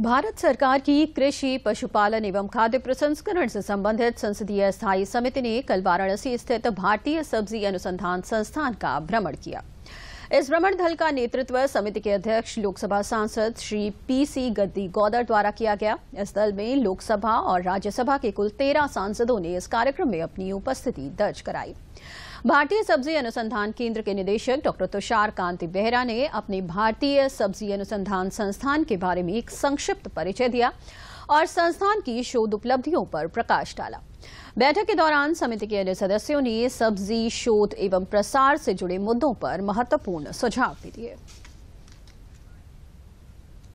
भारत सरकार की कृषि पशुपालन एवं खाद्य प्रसंस्करण से संबंधित संसदीय स्थायी समिति ने कल वाराणसी स्थित भारतीय सब्जी अनुसंधान संस्थान का भ्रमण किया इस भ्रमण दल का नेतृत्व समिति के अध्यक्ष लोकसभा सांसद श्री पीसी गद्दी गौदर द्वारा किया गया इस दल में लोकसभा और राज्यसभा के कुल तेरह सांसदों ने इस कार्यक्रम में अपनी उपस्थिति दर्ज कराई भारतीय सब्जी अनुसंधान केंद्र के निदेशक डॉ तुषार कांति बेहरा ने अपने भारतीय सब्जी अनुसंधान संस्थान के बारे में एक संक्षिप्त परिचय दिया और संस्थान की शोध उपलब्धियों पर प्रकाश डाला बैठक के दौरान समिति के अन्य सदस्यों ने सब्जी शोध एवं प्रसार से जुड़े मुद्दों पर महत्वपूर्ण सुझाव भी दिए